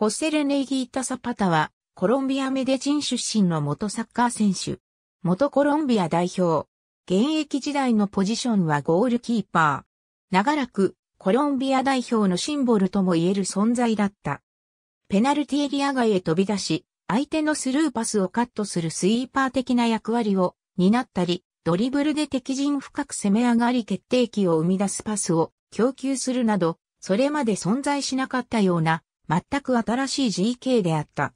ホセレネイギータ・サパタは、コロンビア・メデジン出身の元サッカー選手。元コロンビア代表。現役時代のポジションはゴールキーパー。長らく、コロンビア代表のシンボルとも言える存在だった。ペナルティエリア外へ飛び出し、相手のスルーパスをカットするスイーパー的な役割を担ったり、ドリブルで敵陣深く攻め上がり決定機を生み出すパスを供給するなど、それまで存在しなかったような全く新しい GK であった。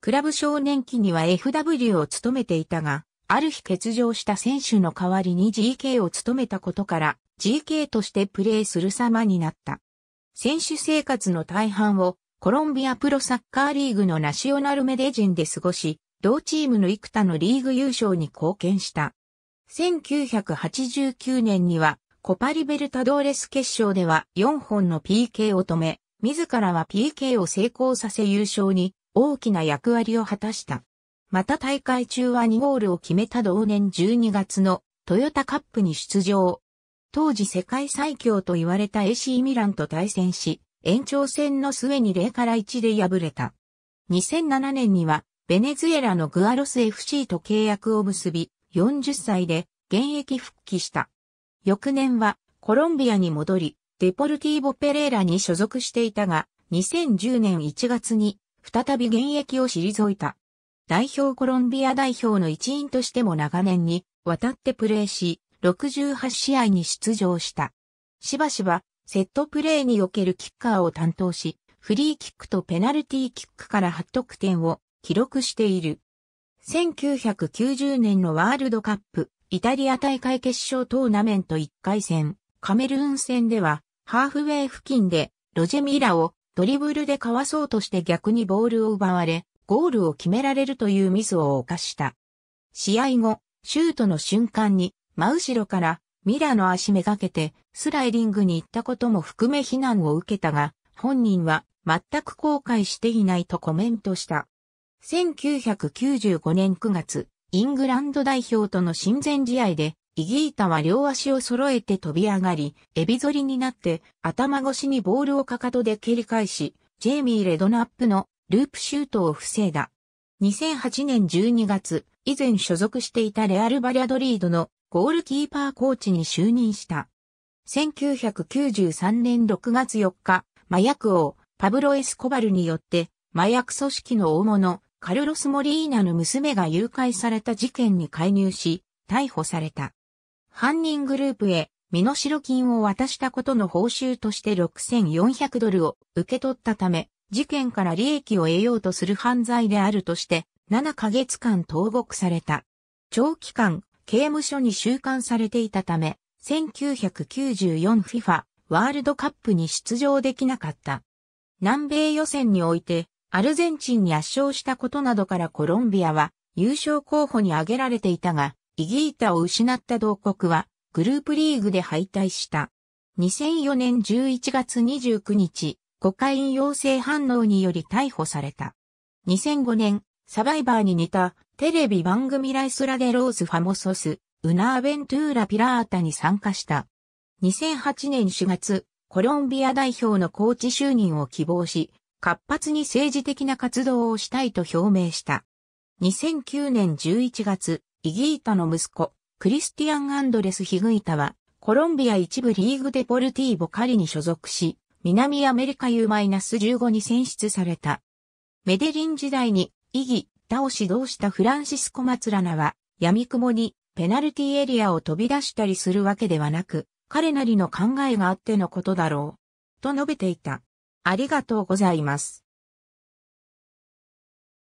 クラブ少年期には FW を務めていたが、ある日欠場した選手の代わりに GK を務めたことから GK としてプレーする様になった。選手生活の大半をコロンビアプロサッカーリーグのナショナルメデジンで過ごし、同チームの幾多のリーグ優勝に貢献した。1989年にはコパリベルタドーレス決勝では4本の PK を止め、自らは PK を成功させ優勝に大きな役割を果たした。また大会中は2ゴールを決めた同年12月のトヨタカップに出場。当時世界最強と言われた AC ミランと対戦し、延長戦の末に0から1で敗れた。2007年にはベネズエラのグアロス FC と契約を結び、40歳で現役復帰した。翌年はコロンビアに戻り、デポルティーボ・ペレーラに所属していたが、2010年1月に再び現役を退いた。代表コロンビア代表の一員としても長年に渡ってプレーし、68試合に出場した。しばしばセットプレーにおけるキッカーを担当し、フリーキックとペナルティーキックから8得点を記録している。1990年のワールドカップイタリア大会決勝トーナメント1回戦、カメルーン戦では、ハーフウェイ付近で、ロジェミラをドリブルでかわそうとして逆にボールを奪われ、ゴールを決められるというミスを犯した。試合後、シュートの瞬間に、真後ろからミラの足めがけてスライディングに行ったことも含め非難を受けたが、本人は全く後悔していないとコメントした。1995年9月、イングランド代表との親善試合でイギータは両足を揃えて飛び上がり、エビゾリになって頭越しにボールをかかとで蹴り返し、ジェイミー・レドナップのループシュートを防いだ。2008年12月、以前所属していたレアル・バリャドリードのゴールキーパーコーチに就任した。1993年6月4日、麻薬王、パブロ・エスコバルによって、麻薬組織の大物、カルロス・モリーナの娘が誘拐された事件に介入し、逮捕された。犯人グループへ身代金を渡したことの報酬として6400ドルを受け取ったため、事件から利益を得ようとする犯罪であるとして、7ヶ月間投獄された。長期間、刑務所に収監されていたため、1994FIFA ワールドカップに出場できなかった。南米予選において、アルゼンチンに圧勝したことなどからコロンビアは優勝候補に挙げられていたが、イギータを失った同国はグループリーグで敗退した。2004年11月29日、コカイン陽性反応により逮捕された。2005年、サバイバーに似たテレビ番組ライスラデローズファモソス、ウナーベントゥーラピラータに参加した。2008年4月、コロンビア代表のコーチ就任を希望し、活発に政治的な活動をしたいと表明した。2009年11月、イギータの息子、クリスティアン・アンドレス・ヒグイタは、コロンビア一部リーグデポルティーボカリに所属し、南アメリカ U-15 に選出された。メデリン時代に、イギ、タを指導したフランシスコ・マツラナは、闇雲にペナルティエリアを飛び出したりするわけではなく、彼なりの考えがあってのことだろう。と述べていた。ありがとうございます。